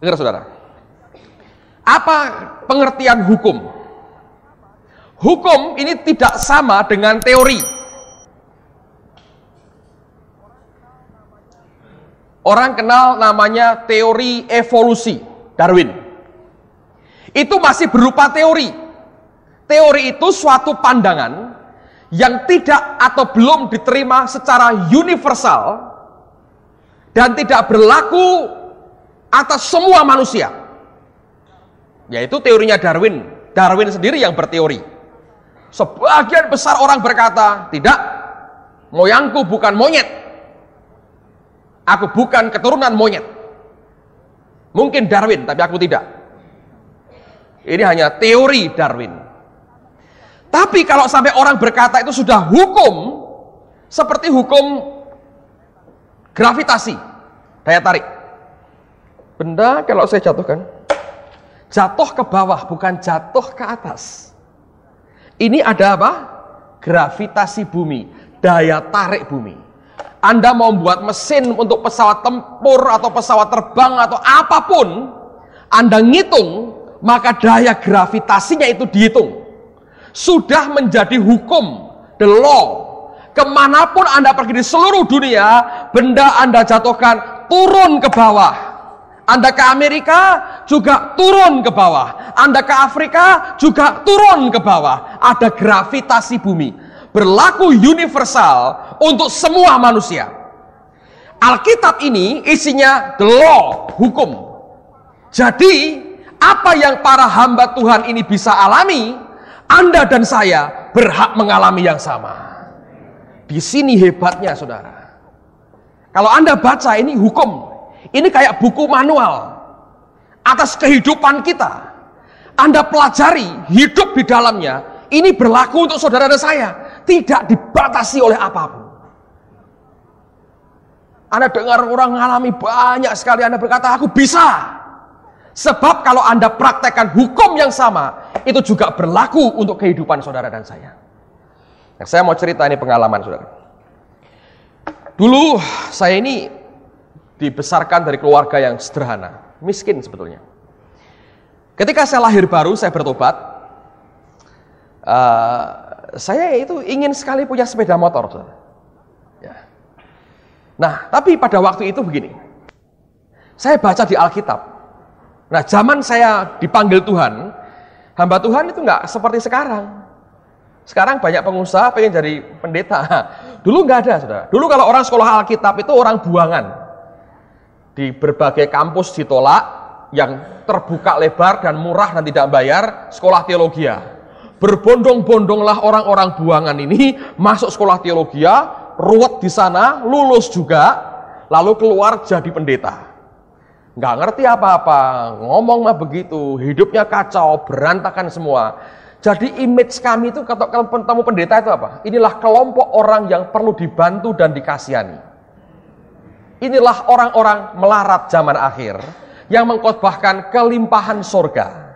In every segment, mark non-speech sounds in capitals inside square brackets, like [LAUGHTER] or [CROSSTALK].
Dengar saudara. Apa pengertian hukum? Hukum ini tidak sama dengan teori. Orang kenal namanya teori evolusi Darwin. Itu masih berupa teori. Teori itu suatu pandangan yang tidak atau belum diterima secara universal dan tidak berlaku atas semua manusia. Yaitu teorinya Darwin. Darwin sendiri yang berteori. Sebagian besar orang berkata, tidak, moyangku bukan monyet. Aku bukan keturunan monyet. Mungkin Darwin, tapi aku tidak. Ini hanya teori Darwin. Tapi kalau sampai orang berkata itu sudah hukum, seperti hukum gravitasi, daya tarik Benda kalau saya jatuhkan, jatuh ke bawah, bukan jatuh ke atas. Ini ada apa? Gravitasi bumi, daya tarik bumi. Anda mau buat mesin untuk pesawat tempur atau pesawat terbang atau apapun, Anda ngitung, maka daya gravitasinya itu dihitung. Sudah menjadi hukum, the law, kemanapun Anda pergi di seluruh dunia, benda Anda jatuhkan turun ke bawah. Anda ke Amerika juga turun ke bawah. Anda ke Afrika juga turun ke bawah. Ada gravitasi bumi. Berlaku universal untuk semua manusia. Alkitab ini isinya the law, hukum. Jadi, apa yang para hamba Tuhan ini bisa alami, Anda dan saya berhak mengalami yang sama. Di sini hebatnya, saudara. Kalau Anda baca ini hukum, ini kayak buku manual atas kehidupan kita. Anda pelajari hidup di dalamnya. Ini berlaku untuk saudara dan saya. Tidak dibatasi oleh apapun. Anda dengar orang mengalami banyak sekali. Anda berkata, aku bisa. Sebab kalau Anda praktekkan hukum yang sama, itu juga berlaku untuk kehidupan saudara dan saya. Nah, saya mau cerita ini pengalaman saudara. Dulu saya ini dibesarkan dari keluarga yang sederhana, miskin sebetulnya. Ketika saya lahir baru, saya bertobat. Uh, saya itu ingin sekali punya sepeda motor. Ya. Nah, tapi pada waktu itu begini. Saya baca di Alkitab. Nah, zaman saya dipanggil Tuhan, hamba Tuhan itu nggak seperti sekarang. Sekarang banyak pengusaha pengen jadi pendeta. [LAUGHS] Dulu nggak ada, saudara. Dulu kalau orang sekolah Alkitab itu orang buangan di berbagai kampus ditolak, yang terbuka lebar dan murah dan tidak bayar, sekolah teologia. Ya. Berbondong-bondonglah orang-orang buangan ini masuk sekolah teologia, ya, ruwet di sana, lulus juga, lalu keluar jadi pendeta. Nggak ngerti apa-apa, ngomong mah begitu, hidupnya kacau, berantakan semua. Jadi image kami itu kalau ketemu pendeta itu apa? Inilah kelompok orang yang perlu dibantu dan dikasihani. Inilah orang-orang melarat zaman akhir yang mengkotbahkan kelimpahan surga.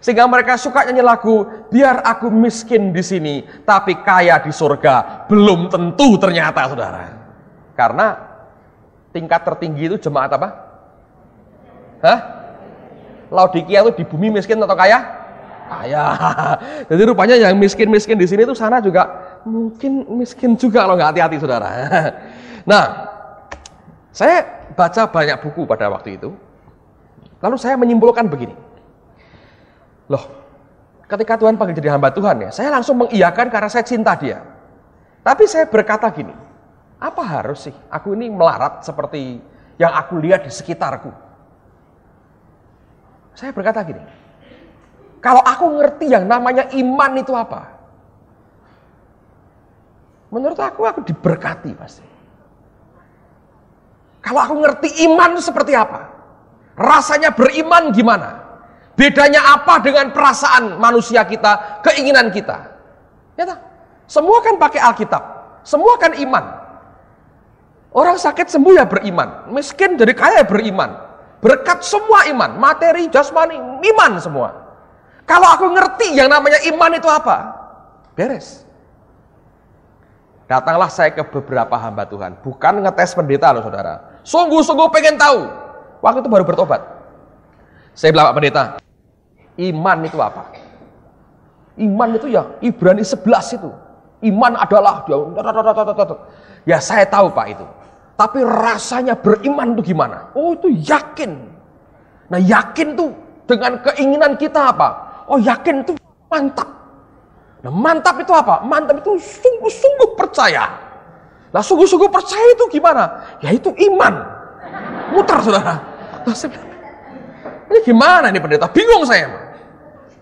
Sehingga mereka suka nyanyi lagu, biar aku miskin di sini, tapi kaya di surga. Belum tentu ternyata, saudara. Karena tingkat tertinggi itu jemaat apa? Hah? Laodikia itu di bumi miskin atau kaya? Kaya. [LAUGHS] Jadi rupanya yang miskin-miskin di sini itu sana juga mungkin miskin juga kalau nggak hati-hati, saudara. [LAUGHS] Nah, saya baca banyak buku pada waktu itu. Lalu saya menyimpulkan begini. Loh, ketika Tuhan panggil jadi hamba Tuhan ya, saya langsung mengiyakan karena saya cinta dia. Tapi saya berkata gini, apa harus sih aku ini melarat seperti yang aku lihat di sekitarku? Saya berkata gini, kalau aku ngerti yang namanya iman itu apa, menurut aku aku diberkati pasti. Kalau aku ngerti iman itu seperti apa? Rasanya beriman gimana? Bedanya apa dengan perasaan manusia kita, keinginan kita? Ya tak? Semua kan pakai Alkitab. Semua kan iman. Orang sakit sembuh ya beriman. Miskin jadi kaya ya beriman. Berkat semua iman. Materi, jasmani, iman semua. Kalau aku ngerti yang namanya iman itu apa? Beres. Datanglah saya ke beberapa hamba Tuhan. Bukan ngetes pendeta loh saudara. Sungguh-sungguh pengen tahu. Waktu itu baru bertobat. Saya bilang Pak Pendeta, iman itu apa? Iman itu ya Ibrani 11 itu. Iman adalah dia. Ya saya tahu Pak itu. Tapi rasanya beriman itu gimana? Oh itu yakin. Nah yakin tuh dengan keinginan kita apa? Oh yakin tuh mantap. Nah mantap itu apa? Mantap itu sungguh-sungguh percaya lah sungguh-sungguh percaya itu gimana? Ya itu iman. Mutar saudara. Nah, saya ini gimana ini pendeta? Bingung saya.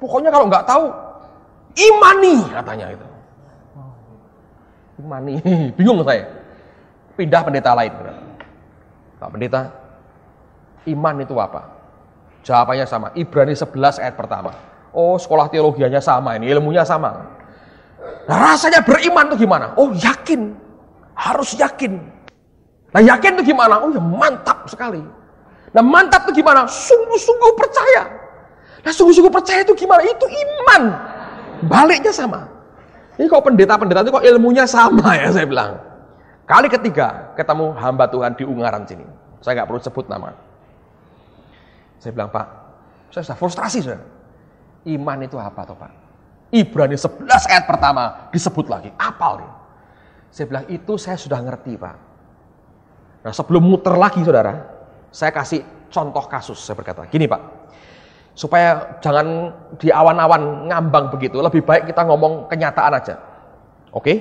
Pokoknya kalau nggak tahu, imani katanya itu. Imani, [LAUGHS] bingung saya. Pindah pendeta lain. Pak pendeta, iman itu apa? Jawabannya sama, Ibrani 11 ayat pertama. Oh, sekolah teologianya sama ini, ilmunya sama. Nah, rasanya beriman itu gimana? Oh, yakin harus yakin. Nah yakin itu gimana? Oh ya mantap sekali. Nah mantap itu gimana? Sungguh-sungguh percaya. Nah sungguh-sungguh percaya itu gimana? Itu iman. Baliknya sama. Ini kok pendeta-pendeta itu kok ilmunya sama ya saya bilang. Kali ketiga ketemu hamba Tuhan di Ungaran sini. Saya nggak perlu sebut nama. Saya bilang Pak, saya sudah frustrasi Saya. Iman itu apa toh Pak? Ibrani 11 ayat pertama disebut lagi. Apal nih. Saya bilang, itu saya sudah ngerti Pak. Nah sebelum muter lagi saudara, saya kasih contoh kasus. Saya berkata, gini Pak, supaya jangan di awan-awan ngambang begitu, lebih baik kita ngomong kenyataan aja. Oke,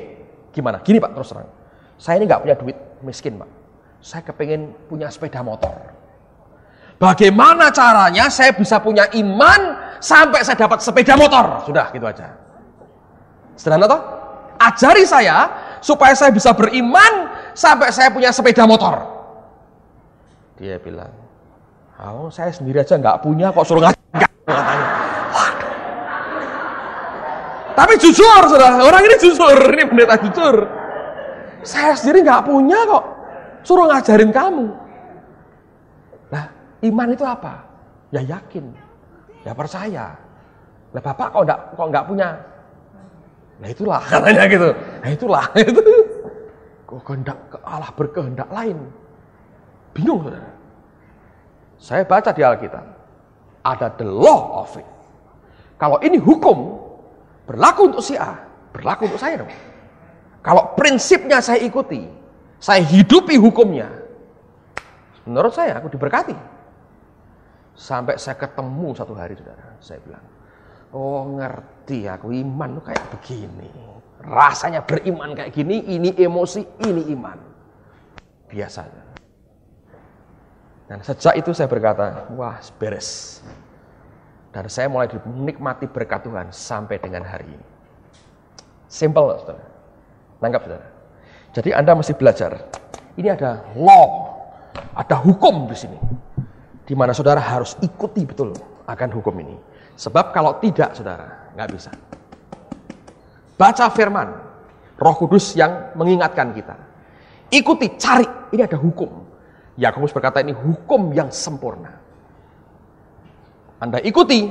gimana? Gini Pak, terus terang. Saya ini nggak punya duit, miskin Pak. Saya kepengen punya sepeda motor. Bagaimana caranya saya bisa punya iman sampai saya dapat sepeda motor? Sudah, gitu aja. Sederhana toh? Ajari saya supaya saya bisa beriman sampai saya punya sepeda motor. Dia bilang, oh saya sendiri aja nggak punya kok suruh ngajak. Katanya. Tapi jujur, saudara, orang ini jujur, ini pendeta jujur. Saya sendiri nggak punya kok, suruh ngajarin kamu. Nah, iman itu apa? Ya yakin, ya percaya. Nah, bapak kok nggak kok nggak punya Nah itulah [LAUGHS] katanya gitu. Nah itulah [LAUGHS] itu. Kehendak ke Allah berkehendak lain. Bingung saudara. Saya baca di Alkitab. Ada the law of it. Kalau ini hukum berlaku untuk si A, berlaku untuk saya dong. Kalau prinsipnya saya ikuti, saya hidupi hukumnya. Menurut saya aku diberkati. Sampai saya ketemu satu hari saudara, saya bilang, Oh ngerti aku iman tuh kayak begini. Rasanya beriman kayak gini, ini emosi, ini iman. Biasanya. Dan sejak itu saya berkata, wah beres. Dan saya mulai menikmati berkat Tuhan sampai dengan hari ini. Simple, saudara. Nangkap, saudara. Jadi Anda mesti belajar. Ini ada law, ada hukum di sini. Di mana saudara harus ikuti betul akan hukum ini. Sebab kalau tidak, saudara, nggak bisa. Baca firman, roh kudus yang mengingatkan kita. Ikuti, cari, ini ada hukum. Yakobus berkata ini hukum yang sempurna. Anda ikuti,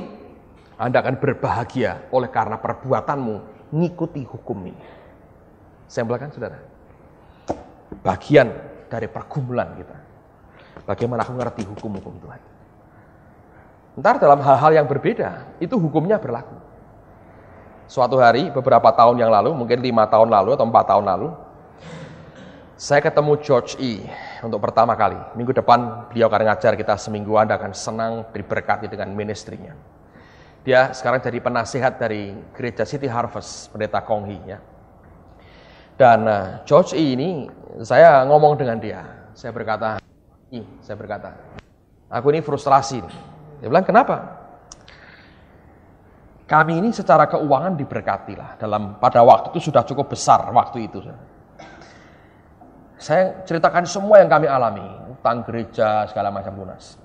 Anda akan berbahagia oleh karena perbuatanmu ngikuti hukum ini. Saya belakang, saudara, bagian dari pergumulan kita. Bagaimana aku ngerti hukum-hukum Tuhan. Ntar dalam hal-hal yang berbeda, itu hukumnya berlaku. Suatu hari, beberapa tahun yang lalu, mungkin lima tahun lalu atau empat tahun lalu, saya ketemu George E. untuk pertama kali. Minggu depan beliau akan ngajar kita semingguan dengan akan senang diberkati dengan ministrinya. Dia sekarang jadi penasihat dari gereja City Harvest, pendeta Kong Hee. Ya. Dan eh, George E. ini, saya ngomong dengan dia. Saya berkata, I saya berkata, aku ini frustrasi. Dia bilang, kenapa? Kami ini secara keuangan diberkati lah Dalam pada waktu itu sudah cukup besar waktu itu. Saya ceritakan semua yang kami alami, utang gereja segala macam lunas.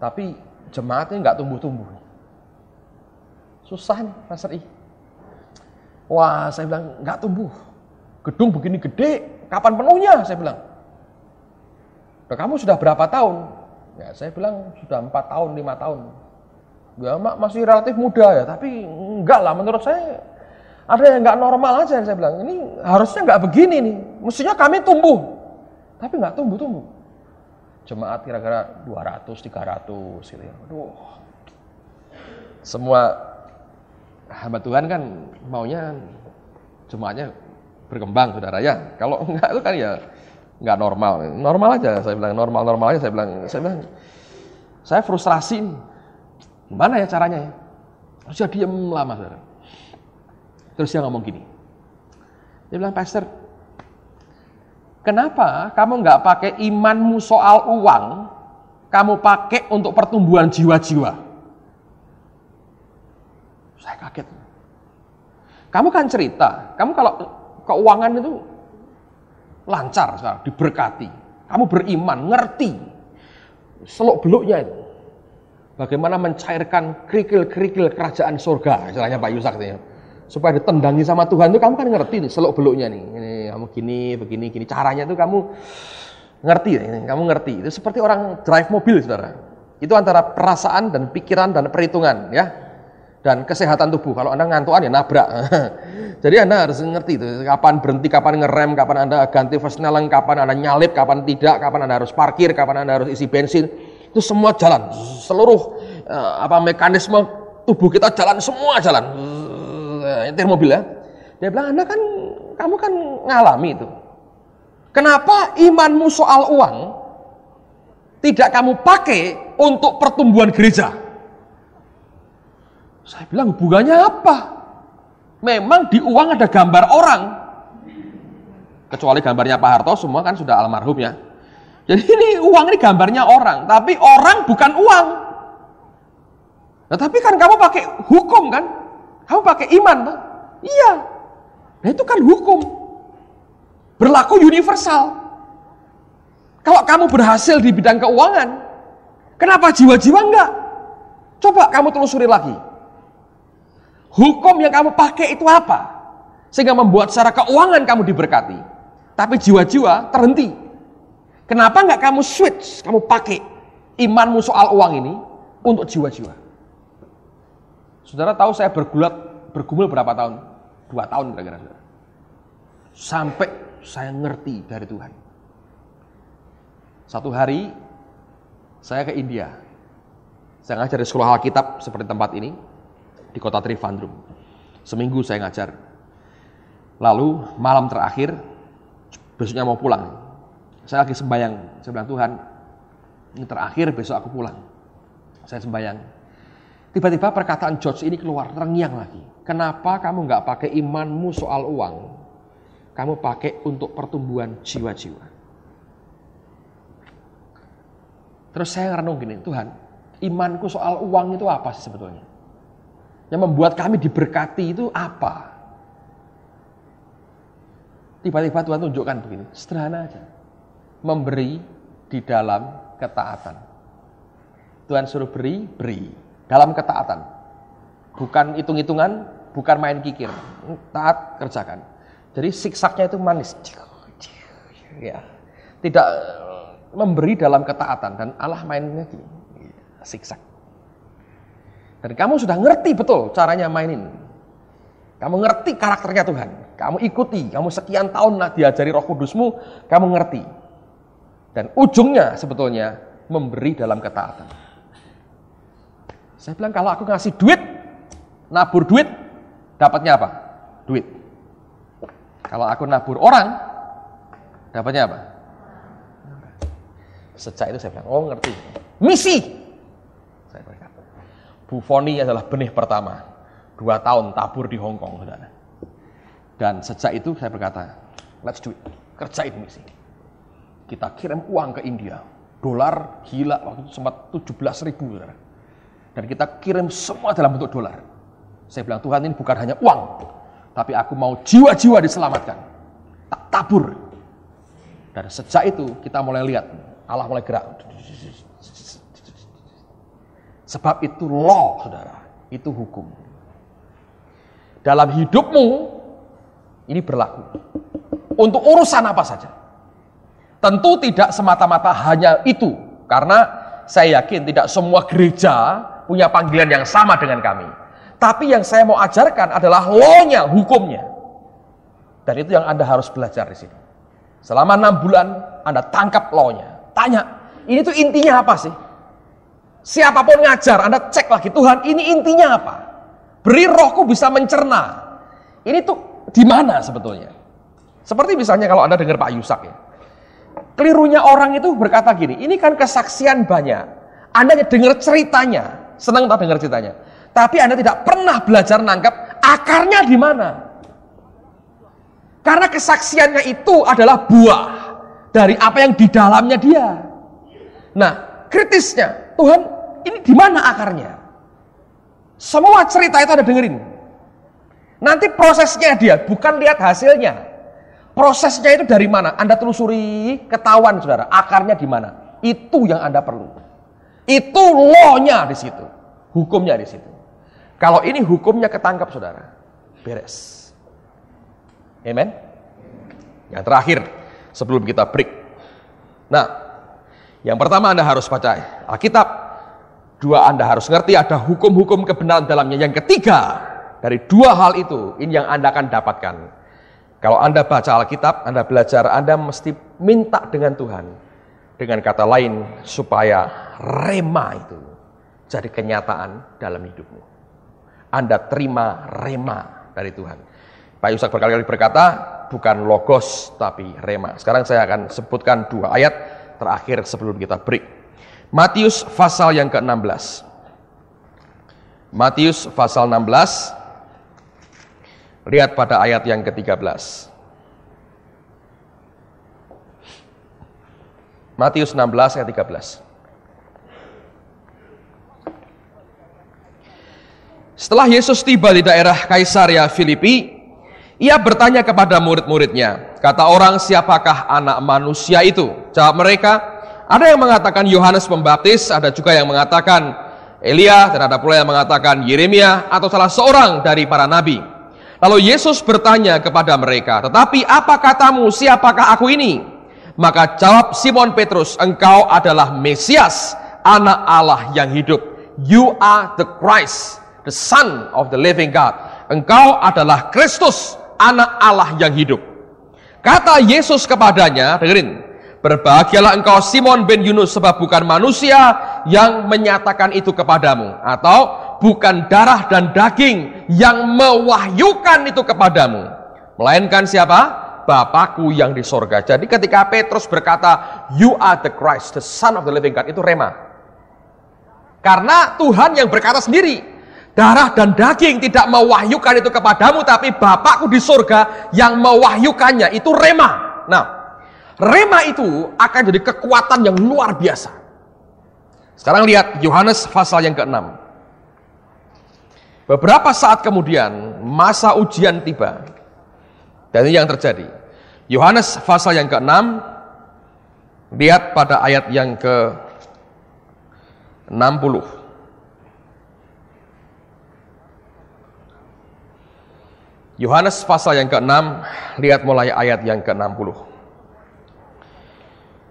Tapi jemaatnya nggak tumbuh-tumbuh. Susah nih Pastor I. Wah, saya bilang nggak tumbuh. Gedung begini gede, kapan penuhnya? Saya bilang. Kamu sudah berapa tahun? Ya, saya bilang sudah empat tahun, lima tahun. Ya, mak masih relatif muda ya, tapi enggak lah menurut saya ada yang nggak normal aja yang saya bilang. Ini harusnya nggak begini nih. Mestinya kami tumbuh. Tapi nggak tumbuh-tumbuh. Jemaat kira-kira 200, 300 gitu ya. Aduh. Semua hamba Tuhan kan maunya jemaatnya berkembang saudara ya. Kalau enggak itu kan ya nggak normal. Normal aja, saya bilang normal normal aja. Saya bilang, saya bilang, saya frustrasi. Gimana ya caranya ya? Terus dia diem lama, saudara. Terus dia ngomong gini. Dia bilang, Pastor, kenapa kamu nggak pakai imanmu soal uang, kamu pakai untuk pertumbuhan jiwa-jiwa? Saya kaget. Kamu kan cerita, kamu kalau keuangan itu lancar, saudara, diberkati. Kamu beriman, ngerti seluk beluknya itu. Bagaimana mencairkan kerikil-kerikil kerajaan surga, istilahnya Pak Yusak ya. Supaya ditendangi sama Tuhan itu kamu kan ngerti nih seluk beluknya nih. Ini kamu gini, begini, gini. Caranya itu kamu ngerti, ini. kamu ngerti. Itu seperti orang drive mobil, saudara. Itu antara perasaan dan pikiran dan perhitungan, ya dan kesehatan tubuh. Kalau Anda ngantuan ya nabrak. [LAUGHS] Jadi Anda harus ngerti itu kapan berhenti, kapan ngerem, kapan Anda ganti persneling, kapan Anda nyalip, kapan tidak, kapan Anda harus parkir, kapan Anda harus isi bensin. Itu semua jalan. Seluruh uh, apa mekanisme tubuh kita jalan semua jalan. Eh, nyetir mobil ya. Dia bilang, "Anda kan kamu kan ngalami itu. Kenapa imanmu soal uang tidak kamu pakai untuk pertumbuhan gereja?" Saya bilang hubungannya apa? Memang di uang ada gambar orang. Kecuali gambarnya Pak Harto, semua kan sudah almarhum ya. Jadi ini uang ini gambarnya orang, tapi orang bukan uang. Nah, tapi kan kamu pakai hukum kan? Kamu pakai iman kan? Iya. Nah itu kan hukum. Berlaku universal. Kalau kamu berhasil di bidang keuangan, kenapa jiwa-jiwa enggak? Coba kamu telusuri lagi. Hukum yang kamu pakai itu apa? Sehingga membuat secara keuangan kamu diberkati. Tapi jiwa-jiwa terhenti. Kenapa nggak kamu switch, kamu pakai imanmu soal uang ini untuk jiwa-jiwa? Saudara tahu saya bergulat, bergumul berapa tahun? Dua tahun kira-kira saudara. Sampai saya ngerti dari Tuhan. Satu hari saya ke India. Saya ngajar di sekolah Alkitab seperti tempat ini di kota Trivandrum. Seminggu saya ngajar. Lalu malam terakhir, besoknya mau pulang. Saya lagi sembahyang, saya bilang Tuhan, ini terakhir besok aku pulang. Saya sembahyang. Tiba-tiba perkataan George ini keluar, terengiang lagi. Kenapa kamu nggak pakai imanmu soal uang? Kamu pakai untuk pertumbuhan jiwa-jiwa. Terus saya renung gini, Tuhan, imanku soal uang itu apa sih sebetulnya? Yang membuat kami diberkati itu apa? Tiba-tiba Tuhan tunjukkan begini, sederhana aja. Memberi di dalam ketaatan. Tuhan suruh beri, beri. Dalam ketaatan. Bukan hitung-hitungan, bukan main kikir. Taat, kerjakan. Jadi siksaknya itu manis. Ya. Tidak eh, memberi dalam ketaatan. Dan Allah mainnya gini, siksak. Dan kamu sudah ngerti betul caranya mainin. Kamu ngerti karakternya Tuhan. Kamu ikuti, kamu sekian tahun diajari roh kudusmu, kamu ngerti. Dan ujungnya sebetulnya memberi dalam ketaatan. Saya bilang kalau aku ngasih duit, nabur duit, dapatnya apa? Duit. Kalau aku nabur orang, dapatnya apa? Sejak itu saya bilang, oh ngerti. Misi, Bufoni adalah benih pertama. Dua tahun tabur di Hong Kong, Dan sejak itu saya berkata, let's do it. Kerjain misi. Kita kirim uang ke India. Dolar gila waktu itu sempat 17 ribu, Dan kita kirim semua dalam bentuk dolar. Saya bilang, Tuhan ini bukan hanya uang. Tapi aku mau jiwa-jiwa diselamatkan. Tak tabur. Dan sejak itu kita mulai lihat Allah mulai gerak. Sebab itu law, saudara. Itu hukum. Dalam hidupmu, ini berlaku. Untuk urusan apa saja. Tentu tidak semata-mata hanya itu. Karena saya yakin tidak semua gereja punya panggilan yang sama dengan kami. Tapi yang saya mau ajarkan adalah law hukumnya. Dan itu yang Anda harus belajar di sini. Selama enam bulan, Anda tangkap law Tanya, ini tuh intinya apa sih? Siapapun ngajar, Anda cek lagi. Tuhan, ini intinya apa? Beri rohku bisa mencerna. Ini tuh di mana sebetulnya? Seperti misalnya kalau Anda dengar Pak Yusak ya. Kelirunya orang itu berkata gini, ini kan kesaksian banyak. Anda dengar ceritanya, senang tak dengar ceritanya. Tapi Anda tidak pernah belajar nangkap akarnya di mana. Karena kesaksiannya itu adalah buah dari apa yang di dalamnya dia. Nah, kritisnya Tuhan ini di mana akarnya? Semua cerita itu ada dengerin. Nanti prosesnya dia, bukan lihat hasilnya. Prosesnya itu dari mana? Anda telusuri, ketahuan saudara, akarnya di mana? Itu yang Anda perlu. Itu lohnya di situ. Hukumnya di situ. Kalau ini hukumnya ketangkap saudara. Beres. Amen? Yang terakhir, sebelum kita break. Nah, yang pertama Anda harus baca Alkitab Dua, Anda harus ngerti ada hukum-hukum kebenaran dalamnya. Yang ketiga, dari dua hal itu, ini yang Anda akan dapatkan. Kalau Anda baca Alkitab, Anda belajar, Anda mesti minta dengan Tuhan. Dengan kata lain, supaya rema itu jadi kenyataan dalam hidupmu. Anda terima rema dari Tuhan. Pak Yusak berkali-kali berkata, bukan logos tapi rema. Sekarang saya akan sebutkan dua ayat terakhir sebelum kita break. Matius pasal yang ke-16. Matius pasal 16 Lihat pada ayat yang ke-13. Matius 16 ayat 13. Setelah Yesus tiba di daerah Kaisaria Filipi, ia bertanya kepada murid-muridnya, kata orang, siapakah anak manusia itu? Jawab mereka, ada yang mengatakan Yohanes Pembaptis, ada juga yang mengatakan Elia, dan ada pula yang mengatakan Yeremia atau salah seorang dari para nabi. Lalu Yesus bertanya kepada mereka, "Tetapi apa katamu, siapakah aku ini?" Maka jawab Simon Petrus, "Engkau adalah Mesias, anak Allah yang hidup. You are the Christ, the Son of the living God. Engkau adalah Kristus, anak Allah yang hidup." Kata Yesus kepadanya, dengerin, Berbahagialah engkau Simon bin Yunus sebab bukan manusia yang menyatakan itu kepadamu atau bukan darah dan daging yang mewahyukan itu kepadamu melainkan siapa? Bapakku yang di sorga. Jadi ketika Petrus berkata, You are the Christ, the Son of the Living God, itu rema. Karena Tuhan yang berkata sendiri, darah dan daging tidak mewahyukan itu kepadamu, tapi Bapakku di sorga yang mewahyukannya, itu rema. Nah, Rema itu akan jadi kekuatan yang luar biasa. Sekarang lihat Yohanes pasal yang ke-6. Beberapa saat kemudian masa ujian tiba. Dan ini yang terjadi. Yohanes pasal yang ke-6 lihat pada ayat yang ke-60. Yohanes pasal yang ke-6, lihat mulai ayat yang ke-60.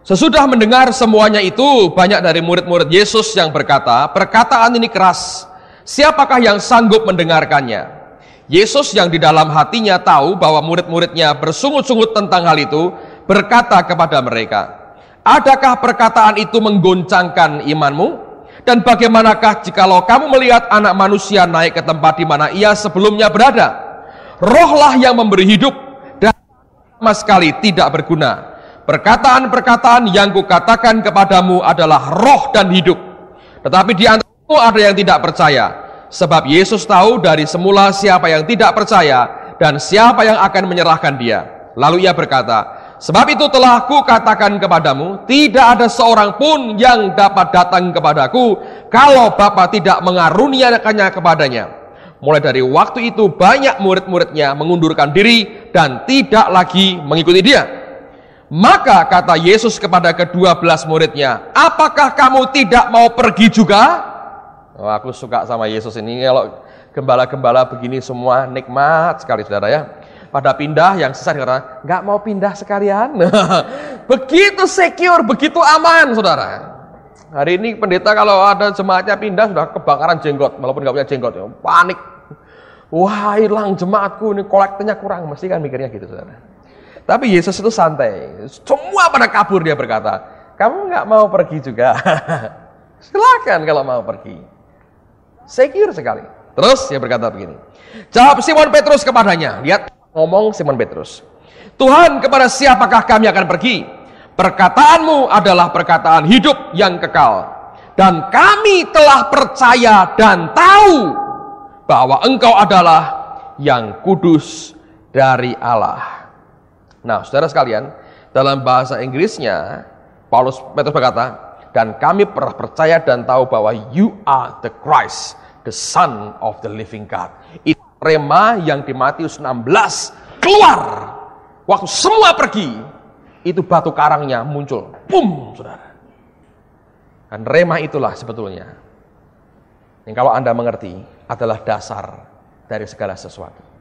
Sesudah mendengar semuanya itu, banyak dari murid-murid Yesus yang berkata, "Perkataan ini keras. Siapakah yang sanggup mendengarkannya?" Yesus yang di dalam hatinya tahu bahwa murid-muridnya bersungut-sungut tentang hal itu, berkata kepada mereka, "Adakah perkataan itu menggoncangkan imanmu? Dan bagaimanakah jikalau kamu melihat anak manusia naik ke tempat di mana ia sebelumnya berada? Rohlah yang memberi hidup dan sama sekali tidak berguna." Perkataan-perkataan yang kukatakan kepadamu adalah roh dan hidup. Tetapi di antaramu ada yang tidak percaya. Sebab Yesus tahu dari semula siapa yang tidak percaya dan siapa yang akan menyerahkan dia. Lalu ia berkata, Sebab itu telah kukatakan kepadamu, tidak ada seorang pun yang dapat datang kepadaku kalau Bapa tidak mengaruniakannya kepadanya. Mulai dari waktu itu banyak murid-muridnya mengundurkan diri dan tidak lagi mengikuti dia. Maka kata Yesus kepada kedua belas muridnya, apakah kamu tidak mau pergi juga? Oh, aku suka sama Yesus ini kalau gembala-gembala begini semua nikmat sekali saudara ya. Pada pindah yang sesat karena nggak mau pindah sekalian. [LAUGHS] begitu secure, begitu aman saudara. Hari ini pendeta kalau ada jemaatnya pindah sudah kebakaran jenggot, walaupun nggak punya jenggot, ya, panik. Wah hilang jemaatku ini kolektenya kurang, mesti kan mikirnya gitu saudara. Tapi Yesus itu santai. Semua pada kabur dia berkata, kamu nggak mau pergi juga. [LAUGHS] Silakan kalau mau pergi. Secure sekali. Terus dia berkata begini. Jawab Simon Petrus kepadanya. Lihat ngomong Simon Petrus. Tuhan kepada siapakah kami akan pergi? Perkataanmu adalah perkataan hidup yang kekal. Dan kami telah percaya dan tahu bahwa engkau adalah yang kudus dari Allah. Nah, saudara sekalian, dalam bahasa Inggrisnya, Paulus Petrus berkata, dan kami pernah percaya dan tahu bahwa you are the Christ, the Son of the Living God. Itu rema yang di Matius 16 keluar. Waktu semua pergi, itu batu karangnya muncul. Pum, saudara. Dan rema itulah sebetulnya. Yang kalau Anda mengerti adalah dasar dari segala sesuatu.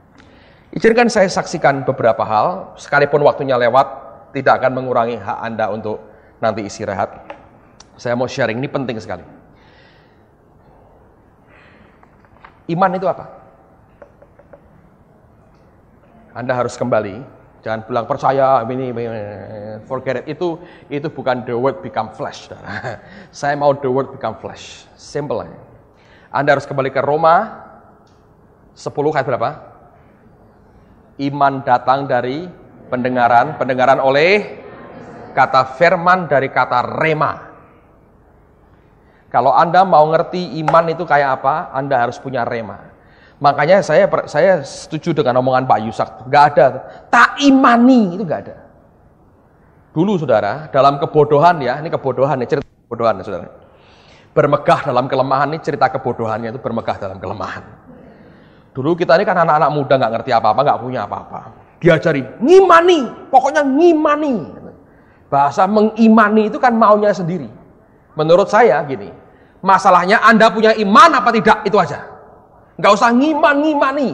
Izinkan saya saksikan beberapa hal, sekalipun waktunya lewat, tidak akan mengurangi hak Anda untuk nanti istirahat. Saya mau sharing, ini penting sekali. Iman itu apa? Anda harus kembali, jangan bilang percaya ini, ini, forget it. Itu itu bukan the word become flesh. [LAUGHS] Saya mau the word become flesh. Simple Anda harus kembali ke Roma 10 ayat berapa? Iman datang dari pendengaran, pendengaran oleh kata firman dari kata rema. Kalau Anda mau ngerti iman itu kayak apa, Anda harus punya rema. Makanya saya saya setuju dengan omongan Pak Yusak. nggak ada tak imani itu nggak ada. Dulu saudara, dalam kebodohan ya, ini kebodohan ya, cerita kebodohan ya, saudara. Bermegah dalam kelemahan ini cerita kebodohannya itu bermegah dalam kelemahan. Dulu kita ini kan anak-anak muda nggak ngerti apa-apa, nggak punya apa-apa. Diajari ngimani, pokoknya ngimani. Bahasa mengimani itu kan maunya sendiri. Menurut saya gini, masalahnya Anda punya iman apa tidak itu aja. Nggak usah ngiman-ngimani.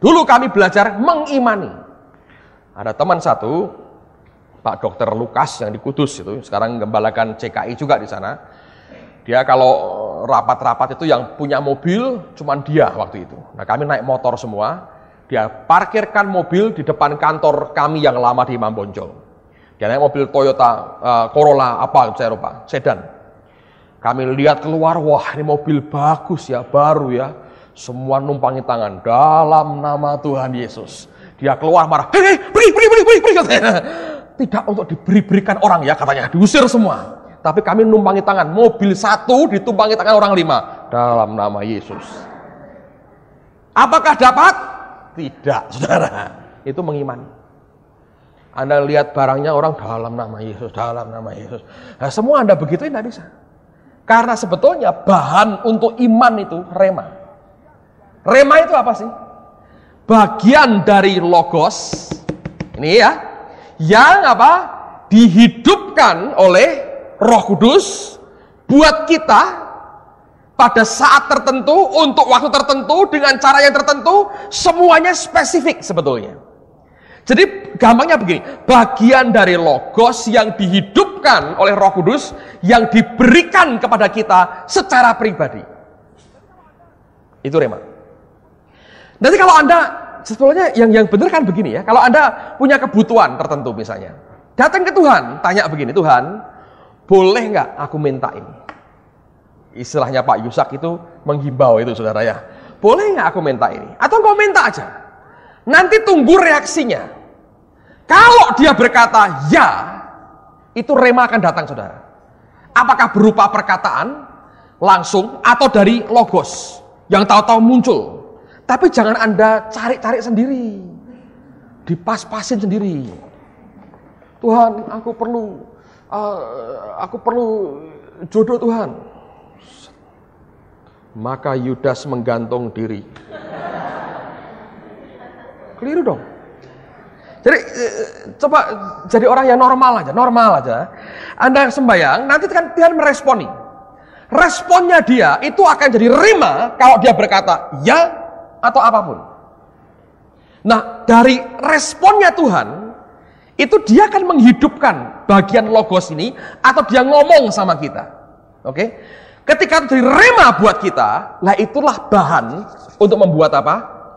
Dulu kami belajar mengimani. Ada teman satu, Pak Dokter Lukas yang di Kudus itu, sekarang gembalakan CKI juga di sana. Dia kalau rapat-rapat itu yang punya mobil cuman dia waktu itu. Nah kami naik motor semua, dia parkirkan mobil di depan kantor kami yang lama di Imam Bonjol. Dia naik mobil Toyota uh, Corolla apa saya lupa, sedan. Kami lihat keluar, wah ini mobil bagus ya, baru ya. Semua numpangi tangan dalam nama Tuhan Yesus. Dia keluar marah, hei, hei, beri, beri, beri, beri, beri. [LAUGHS] Tidak untuk diberi-berikan orang ya katanya, diusir semua. Tapi kami numpangi tangan. Mobil satu ditumpangi tangan orang lima. Dalam nama Yesus. Apakah dapat? Tidak, [LAUGHS] saudara. Itu mengimani. Anda lihat barangnya orang dalam nama Yesus, dalam nama Yesus. Nah, semua Anda begitu tidak bisa. Karena sebetulnya bahan untuk iman itu rema. Rema itu apa sih? Bagian dari logos. Ini ya. Yang apa? Dihidupkan oleh Roh Kudus buat kita pada saat tertentu, untuk waktu tertentu, dengan cara yang tertentu, semuanya spesifik sebetulnya. Jadi gampangnya begini, bagian dari logos yang dihidupkan oleh Roh Kudus yang diberikan kepada kita secara pribadi. Itu rema. Nanti kalau Anda sebetulnya yang yang benar kan begini ya. Kalau Anda punya kebutuhan tertentu misalnya, datang ke Tuhan, tanya begini, Tuhan, boleh nggak aku minta ini? Istilahnya Pak Yusak itu menghimbau itu saudara ya. Boleh nggak aku minta ini? Atau kau minta aja. Nanti tunggu reaksinya. Kalau dia berkata ya, itu rema akan datang saudara. Apakah berupa perkataan langsung atau dari logos yang tahu-tahu muncul. Tapi jangan Anda cari-cari sendiri. Dipas-pasin sendiri. Tuhan, aku perlu Eh, aku perlu jodoh Tuhan. Maka Yudas menggantung diri. Keliru dong. Jadi eh, coba jadi orang yang normal aja, normal aja. Anda sembayang nanti kan Tuhan meresponi. Responnya dia itu akan jadi rima kalau dia berkata ya atau apapun. Nah, dari responnya Tuhan, itu dia akan menghidupkan bagian logos ini atau dia ngomong sama kita. Oke? Okay? Ketika itu direma buat kita, lah itulah bahan untuk membuat apa?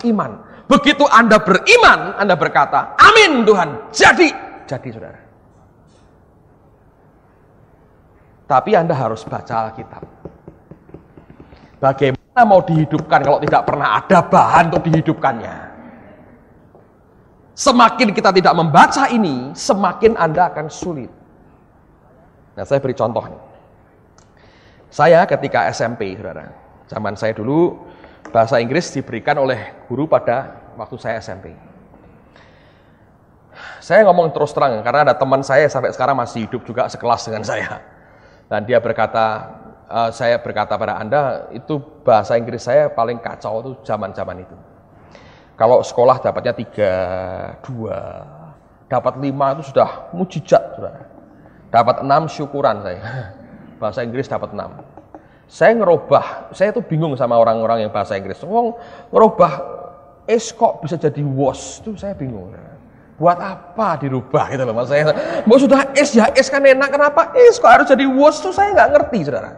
Iman. Begitu Anda beriman, Anda berkata, "Amin Tuhan, jadi." Jadi Saudara. Tapi Anda harus baca Alkitab. Bagaimana mau dihidupkan kalau tidak pernah ada bahan untuk dihidupkannya? Semakin kita tidak membaca ini, semakin Anda akan sulit. Nah, saya beri contoh nih. Saya ketika SMP, saudara, zaman saya dulu bahasa Inggris diberikan oleh guru pada waktu saya SMP. Saya ngomong terus terang karena ada teman saya sampai sekarang masih hidup juga sekelas dengan saya. Dan dia berkata, eh, saya berkata pada Anda, itu bahasa Inggris saya paling kacau itu zaman-zaman itu. Kalau sekolah dapatnya tiga, dua, dapat lima itu sudah mujizat. Saudara. Dapat enam syukuran saya. [LAUGHS] Bahasa Inggris dapat enam. Saya ngerubah, saya tuh bingung sama orang-orang yang bahasa Inggris. Wong ngerubah es kok bisa jadi was itu saya bingung. Buat apa dirubah gitu loh mas saya. Mau sudah es ya es kan enak kenapa es kok harus jadi was tuh saya nggak ngerti saudara.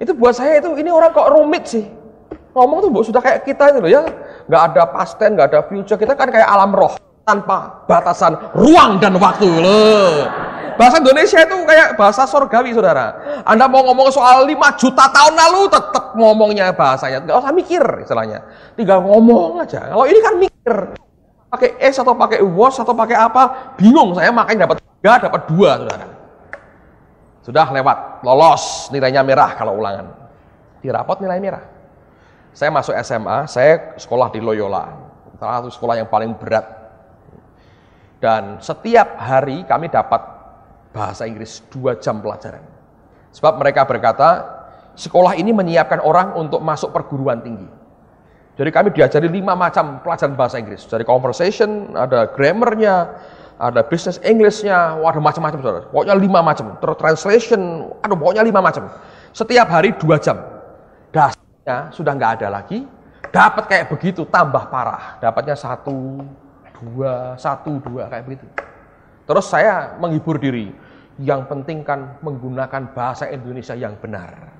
Itu buat saya itu ini orang kok rumit sih Ngomong tuh sudah kayak kita itu loh ya. Nggak ada past tense, nggak ada future. Kita kan kayak alam roh tanpa batasan ruang dan waktu loh. Bahasa Indonesia itu kayak bahasa sorgawi, saudara. Anda mau ngomong soal 5 juta tahun lalu, tetap ngomongnya bahasanya. Nggak usah mikir istilahnya. Tinggal ngomong aja. Kalau ini kan mikir. Pakai S atau pakai was atau pakai apa, bingung saya makanya dapat tiga, dapat dua, saudara. Sudah lewat, lolos, nilainya merah kalau ulangan. Di rapot nilai merah. Saya masuk SMA, saya sekolah di Loyola, salah satu sekolah yang paling berat. Dan setiap hari kami dapat bahasa Inggris dua jam pelajaran. Sebab mereka berkata, sekolah ini menyiapkan orang untuk masuk perguruan tinggi. Jadi kami diajari lima macam pelajaran bahasa Inggris. Dari conversation, ada grammarnya, ada business Englishnya, ada macam-macam Pokoknya lima macam. Terus translation, aduh pokoknya lima macam. Setiap hari dua jam ya sudah nggak ada lagi, dapat kayak begitu tambah parah, dapatnya satu, dua, satu, dua kayak begitu. Terus saya menghibur diri, yang penting kan menggunakan bahasa Indonesia yang benar.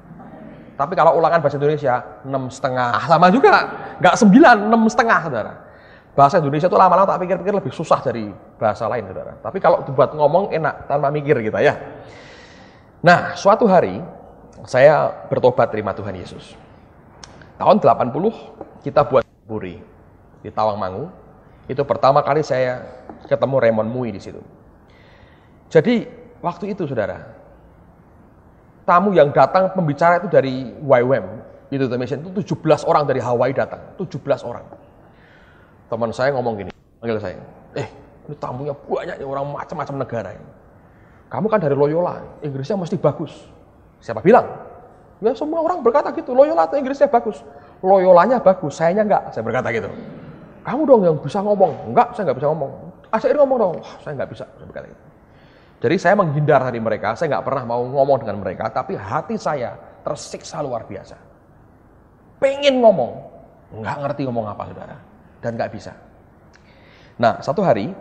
Tapi kalau ulangan bahasa Indonesia enam setengah ah, lama juga, nggak sembilan, enam setengah saudara. Bahasa Indonesia itu lama-lama tak pikir-pikir lebih susah dari bahasa lain saudara. Tapi kalau dibuat ngomong enak tanpa mikir gitu ya. Nah, suatu hari saya bertobat terima Tuhan Yesus tahun 80 kita buat buri di Tawangmangu. Itu pertama kali saya ketemu Raymond Mui di situ. Jadi waktu itu saudara, tamu yang datang pembicara itu dari YWAM, itu Automation, itu 17 orang dari Hawaii datang, 17 orang. Teman saya ngomong gini, panggil saya, eh ini tamunya banyak orang macam-macam negara. ini. Kamu kan dari Loyola, Inggrisnya mesti bagus. Siapa bilang? Ya semua orang berkata gitu, Loyola atau Inggrisnya bagus. Loyolanya bagus, sayanya enggak, saya berkata gitu. Kamu dong yang bisa ngomong. Enggak, saya enggak bisa ngomong. Asyair ngomong dong, Wah, saya enggak bisa, saya berkata gitu. Jadi saya menghindar dari mereka, saya enggak pernah mau ngomong dengan mereka, tapi hati saya tersiksa luar biasa. Pengen ngomong, enggak ngerti ngomong apa saudara. Dan enggak bisa. Nah, satu hari,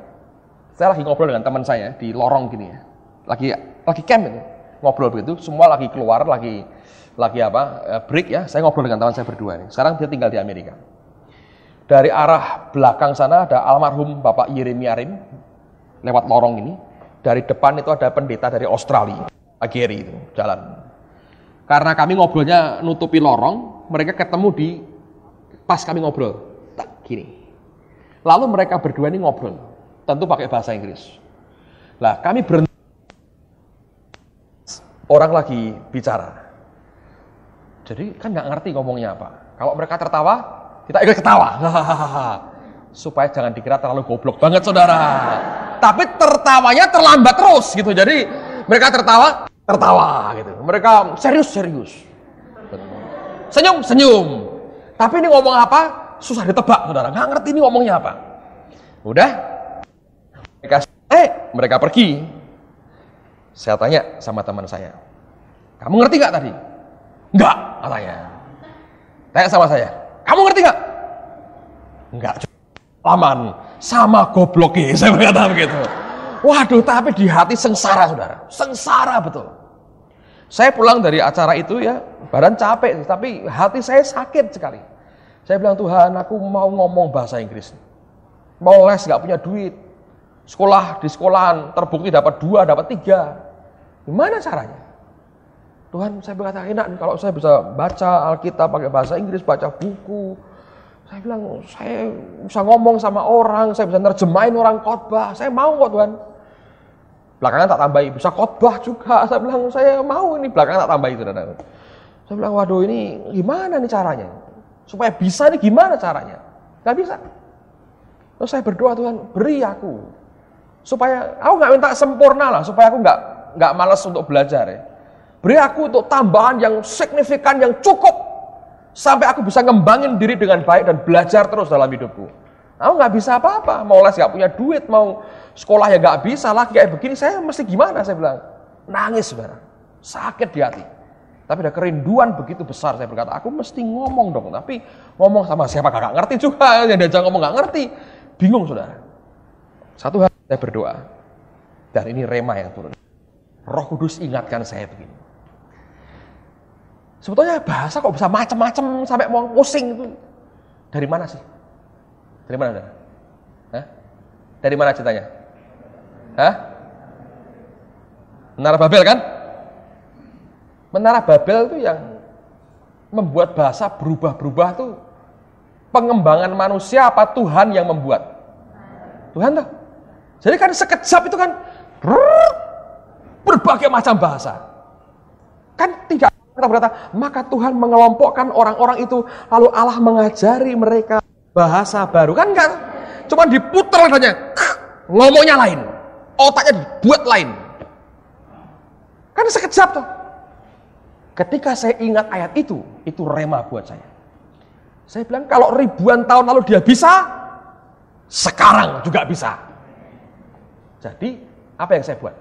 saya lagi ngobrol dengan teman saya di lorong gini ya. Lagi lagi camp ngobrol begitu, semua lagi keluar, lagi lagi apa eh, break ya. Saya ngobrol dengan teman saya berdua ini. Sekarang dia tinggal di Amerika. Dari arah belakang sana ada almarhum Bapak Yeremi Arim lewat lorong ini. Dari depan itu ada pendeta dari Australia, Agiri itu jalan. Karena kami ngobrolnya nutupi lorong, mereka ketemu di pas kami ngobrol. Tak gini. Lalu mereka berdua ini ngobrol, tentu pakai bahasa Inggris. Lah, kami berhenti orang lagi bicara. Jadi kan nggak ngerti ngomongnya apa. Kalau mereka tertawa, kita ikut ketawa. Supaya jangan dikira terlalu goblok banget saudara. Tapi tertawanya terlambat terus gitu. Jadi mereka tertawa, tertawa gitu. Mereka serius-serius. Senyum-senyum. Tapi ini ngomong apa? Susah ditebak saudara. Nggak ngerti ini ngomongnya apa. Udah. Mereka eh mereka pergi saya tanya sama teman saya, kamu ngerti nggak tadi? Nggak, katanya. Tanya sama saya, kamu ngerti nggak? Nggak, laman sama gobloknya, [LAUGHS] saya berkata begitu. Waduh, tapi di hati sengsara, saudara. Sengsara betul. Saya pulang dari acara itu ya, badan capek, tapi hati saya sakit sekali. Saya bilang, Tuhan, aku mau ngomong bahasa Inggris. Mau les, nggak punya duit sekolah di sekolahan terbukti dapat dua, dapat tiga. Gimana caranya? Tuhan, saya berkata enak kalau saya bisa baca Alkitab pakai bahasa Inggris, baca buku. Saya bilang, saya bisa ngomong sama orang, saya bisa nerjemahin orang khotbah. Saya mau kok Tuhan. Belakangan tak tambahi, bisa khotbah juga. [LAUGHS] Saya bilang, saya mau ini belakangan tak tambahi. Saudara. Saya bilang, waduh ini gimana nih caranya? Supaya bisa nih gimana caranya? Gak bisa. Terus saya berdoa, Tuhan, beri aku Supaya aku nggak minta sempurna lah, supaya aku nggak nggak malas untuk belajar ya. Beri aku untuk tambahan yang signifikan, yang cukup sampai aku bisa ngembangin diri dengan baik dan belajar terus dalam hidupku. Aku nggak bisa apa-apa, mau les nggak punya duit, mau sekolah ya nggak bisa, lagi kayak begini saya mesti gimana? Saya bilang nangis saudara, sakit di hati. Tapi ada kerinduan begitu besar. Saya berkata, aku mesti ngomong dong. Tapi ngomong sama siapa kakak ngerti juga. Yang diajak ngomong nggak ngerti. Bingung saudara. Satu hari saya berdoa. Dan ini rema yang turun. Roh Kudus ingatkan saya begini. Sebetulnya bahasa kok bisa macam-macam sampai mau pusing itu. Dari mana sih? Dari mana? Hah? Dari mana ceritanya? Hah? Menara Babel kan? Menara Babel itu yang membuat bahasa berubah-berubah tuh pengembangan manusia apa Tuhan yang membuat? Tuhan tuh. Jadi kan sekejap itu kan berbagai macam bahasa. Kan tidak kata berkata, maka Tuhan mengelompokkan orang-orang itu lalu Allah mengajari mereka bahasa baru kan enggak, cuma diputar saja ngomongnya lain otaknya dibuat lain kan sekejap tuh ketika saya ingat ayat itu itu rema buat saya saya bilang kalau ribuan tahun lalu dia bisa sekarang juga bisa jadi apa yang saya buat?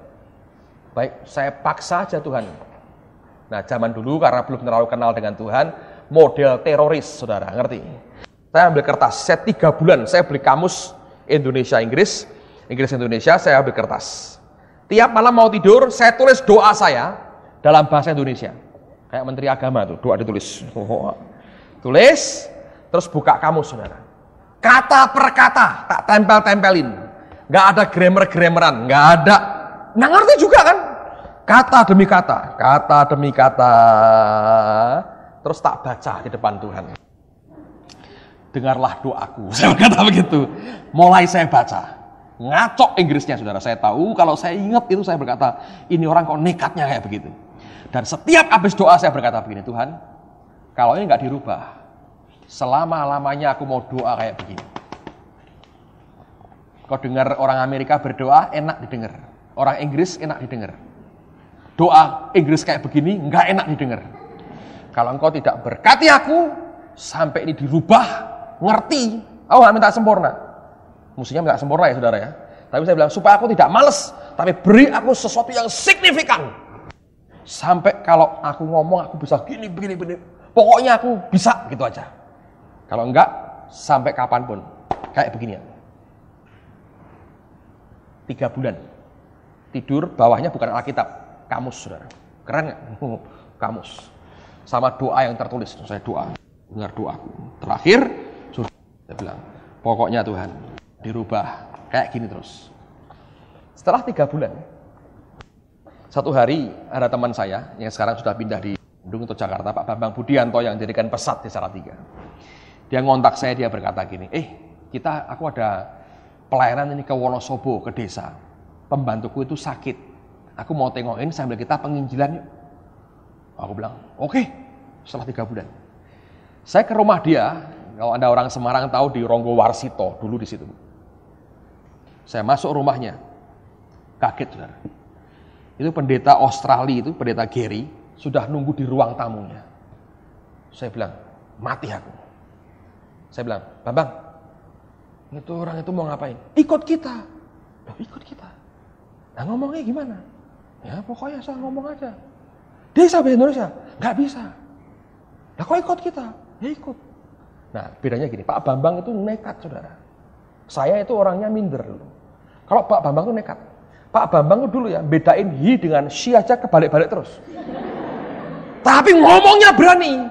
Baik, saya paksa aja Tuhan. Nah, zaman dulu karena belum terlalu kenal dengan Tuhan, model teroris, saudara, ngerti? Saya ambil kertas, saya tiga bulan, saya beli kamus Indonesia-Inggris, Inggris-Indonesia, saya ambil kertas. Tiap malam mau tidur, saya tulis doa saya dalam bahasa Indonesia. Kayak Menteri Agama tuh, doa ditulis. Oh, tulis, terus buka kamus, saudara. Kata per kata, tak tempel-tempelin nggak ada grammar-grammaran, nggak ada. Nah ngerti juga kan? Kata demi kata, kata demi kata. Terus tak baca di depan Tuhan. Dengarlah doaku, [LAUGHS] saya berkata begitu. Mulai saya baca. Ngacok Inggrisnya, saudara. Saya tahu, kalau saya ingat itu saya berkata, ini orang kok nekatnya kayak begitu. Dan setiap habis doa saya berkata begini, Tuhan, kalau ini nggak dirubah, selama-lamanya aku mau doa kayak begini Kau dengar orang Amerika berdoa, enak didengar. Orang Inggris enak didengar. Doa Inggris kayak begini, enggak enak didengar. Kalau engkau tidak berkati aku, sampai ini dirubah, ngerti, aku minta sempurna. Musuhnya minta sempurna ya saudara ya. Tapi saya bilang, supaya aku tidak males, tapi beri aku sesuatu yang signifikan. Sampai kalau aku ngomong, aku bisa gini, begini, begini. Pokoknya aku bisa, gitu aja. Kalau enggak, sampai kapanpun. Kayak begini ya tiga bulan. Tidur bawahnya bukan Alkitab, kamus saudara. Keren nggak? [LAUGHS] Kamus. Sama doa yang tertulis, saya doa, dengar doa. Terakhir, saya bilang, pokoknya Tuhan dirubah kayak gini terus. Setelah tiga bulan, satu hari ada teman saya yang sekarang sudah pindah di Bandung atau Jakarta, Pak Bambang Budianto yang jadikan pesat di Salatiga. Dia ngontak saya, dia berkata gini, eh kita, aku ada pelayanan ini ke Wonosobo, ke desa. Pembantuku itu sakit. Aku mau tengokin sambil kita penginjilan yuk. Aku bilang, oke. Okay. Setelah tiga bulan. Saya ke rumah dia, kalau ada orang Semarang tahu di Ronggo Warsito, dulu di situ. Saya masuk rumahnya. Kaget, saudara. Itu pendeta Australia itu, pendeta Gary, sudah nunggu di ruang tamunya. Saya bilang, mati aku. Saya bilang, Bambang, itu nah, orang itu mau ngapain? Ikut kita. Loh, ikut kita. Nah ngomongnya gimana? Ya pokoknya saya ngomong aja. desa di Indonesia? Nggak bisa. Nah kok ikut kita? Ya ikut. Nah bedanya gini, Pak Bambang itu nekat saudara. Saya itu orangnya minder dulu. Kalau Pak Bambang itu nekat. Pak Bambang itu dulu ya, bedain hi dengan si aja kebalik-balik terus. Tapi ngomongnya berani.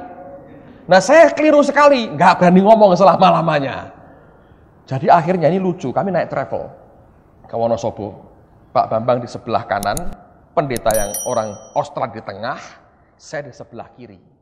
Nah saya keliru sekali, nggak berani ngomong selama-lamanya. Jadi akhirnya ini lucu, kami naik travel ke Wonosobo. Pak Bambang di sebelah kanan, pendeta yang orang Australia di tengah, saya di sebelah kiri.